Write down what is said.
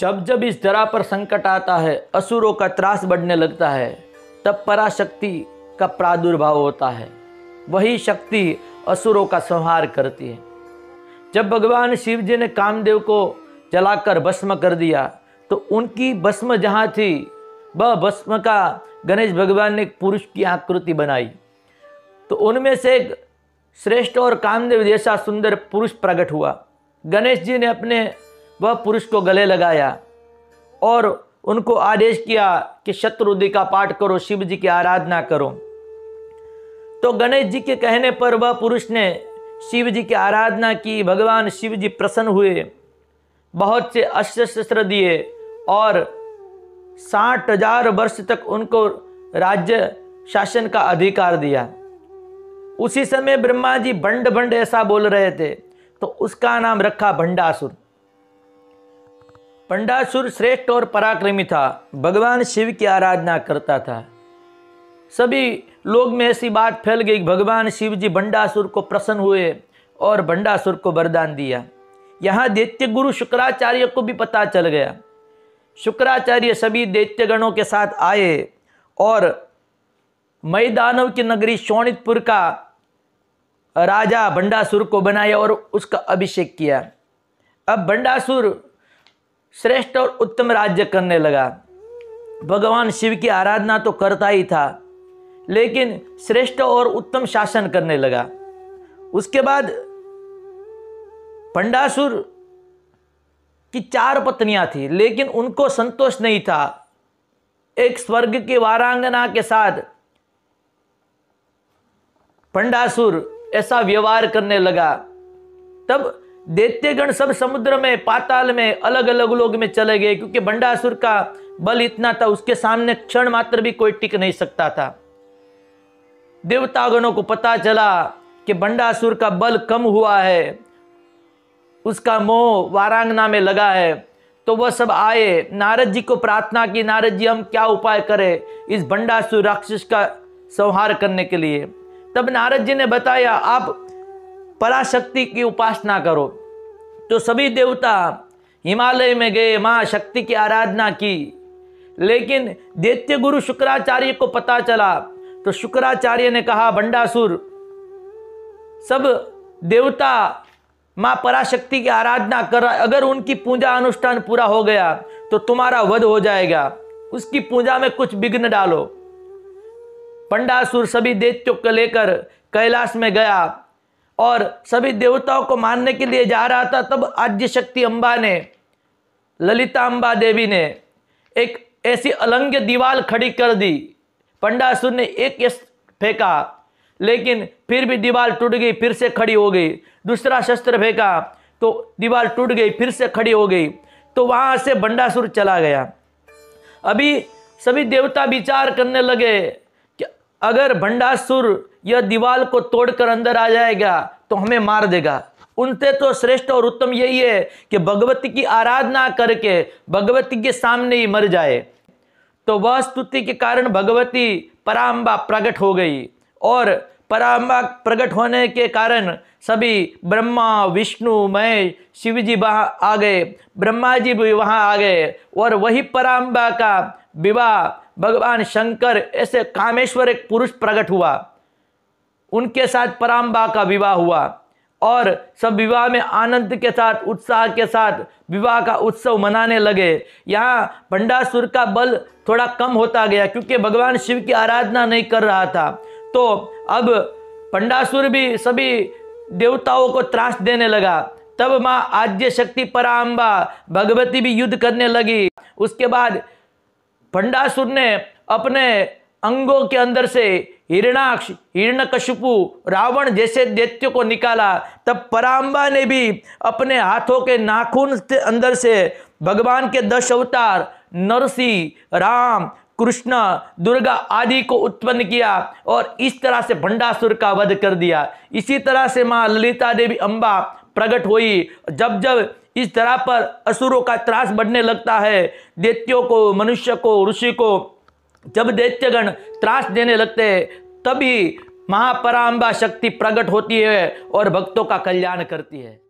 जब जब इस धरा पर संकट आता है असुरों का त्रास बढ़ने लगता है तब पराशक्ति का प्रादुर्भाव होता है वही शक्ति असुरों का संहार करती है जब भगवान शिव जी ने कामदेव को जलाकर भस्म कर दिया तो उनकी भस्म जहाँ थी वह भस्म का गणेश भगवान ने एक पुरुष की आकृति बनाई तो उनमें से एक श्रेष्ठ और कामदेव जैसा सुंदर पुरुष प्रकट हुआ गणेश जी ने अपने वह पुरुष को गले लगाया और उनको आदेश किया कि शत्रुदी का पाठ करो शिव जी की आराधना करो तो गणेश जी के कहने पर वह पुरुष ने शिव जी की आराधना की भगवान शिव जी प्रसन्न हुए बहुत से अस्त्र शस्त्र दिए और साठ हजार वर्ष तक उनको राज्य शासन का अधिकार दिया उसी समय ब्रह्मा जी भंड भंड ऐसा बोल रहे थे तो उसका नाम रखा भंडासुर पंडासुर श्रेष्ठ और पराक्रमी था भगवान शिव की आराधना करता था सभी लोग में ऐसी बात फैल गई भगवान शिव जी भंडासुर को प्रसन्न हुए और भंडासुर को वरदान दिया यहाँ दैत्य गुरु शुक्राचार्य को भी पता चल गया शुक्राचार्य सभी दैत्यगणों के साथ आए और मैदानव की नगरी शोणितपुर का राजा भंडासुर को बनाया और उसका अभिषेक किया अब भंडासुर श्रेष्ठ और उत्तम राज्य करने लगा भगवान शिव की आराधना तो करता ही था लेकिन श्रेष्ठ और उत्तम शासन करने लगा उसके बाद पंडासुर की चार पत्नियां थी लेकिन उनको संतोष नहीं था एक स्वर्ग की वारांगना के साथ पंडासुर ऐसा व्यवहार करने लगा तब दैत्यगण सब समुद्र में पाताल में अलग अलग लोग में चले गए क्योंकि बंडासुर का बल इतना था उसके सामने क्षण मात्र भी कोई टिक नहीं सकता था देवतागणों को पता चला कि बंडासुर का बल कम हुआ है उसका मोह वारांगना में लगा है तो वह सब आए नारद जी को प्रार्थना की नारद जी हम क्या उपाय करें इस बंडासुर राक्षस का संहार करने के लिए तब नारद जी ने बताया आप पराशक्ति की उपासना करो तो सभी देवता हिमालय में गए माँ शक्ति की आराधना की लेकिन दैत्य गुरु शुक्राचार्य को पता चला तो शुक्राचार्य ने कहा भंडासुर सब देवता माँ पराशक्ति की आराधना कर अगर उनकी पूजा अनुष्ठान पूरा हो गया तो तुम्हारा वध हो जाएगा उसकी पूजा में कुछ विघ्न डालो पंडासुर सभी देत्यों को लेकर कैलाश में गया और सभी देवताओं को मानने के लिए जा रहा था तब आद्य शक्ति अम्बा ने ललिता अम्बा देवी ने एक ऐसी अलंग्य दीवाल खड़ी कर दी पंडासुर ने एक यश फेंका लेकिन फिर भी दीवार टूट गई फिर से खड़ी हो गई दूसरा शस्त्र फेंका तो दीवार टूट गई फिर से खड़ी हो गई तो वहाँ से भंडासुर चला गया अभी सभी देवता विचार करने लगे अगर भंडासुर यह दीवाल को तोड़कर अंदर आ जाएगा तो हमें मार देगा उनसे तो श्रेष्ठ और उत्तम यही है कि भगवती की आराधना करके भगवती के सामने ही मर जाए तो वह स्तुति के कारण भगवती पराम्बा प्रकट हो गई और परामा प्रकट होने के कारण सभी ब्रह्मा विष्णु महेश शिव जी वहाँ आ गए ब्रह्मा जी भी वहाँ आ गए और वही पराम्बा का विवाह भगवान शंकर ऐसे कामेश्वर एक पुरुष प्रकट हुआ उनके साथ पराम्बा का विवाह हुआ और सब विवाह में आनंद के साथ उत्साह के साथ विवाह का उत्सव मनाने लगे यहाँ भंडासुर का बल थोड़ा कम होता गया क्योंकि भगवान शिव की आराधना नहीं कर रहा था तो अब पंडासुर भी सभी देवताओं को त्रास देने लगा तब माँ आद्य शक्ति पराम्बा भगवती भी युद्ध करने लगी उसके बाद पंडासुर ने अपने अंगों के अंदर से हिरणाक्ष हिरण्यकशिपु रावण जैसे दैत्य को निकाला तब पराम्बा ने भी अपने हाथों के नाखून के अंदर से भगवान के दश अवतार नरसी राम कृष्ण दुर्गा आदि को उत्पन्न किया और इस तरह से भंडासुर का वध कर दिया इसी तरह से माँ ललिता देवी अम्बा प्रकट हुई जब जब इस तरह पर असुरों का त्रास बढ़ने लगता है दैत्यों को मनुष्य को ऋषि को जब दैत्यगण त्रास देने लगते हैं तभी महापराम्बा शक्ति प्रकट होती है और भक्तों का कल्याण करती है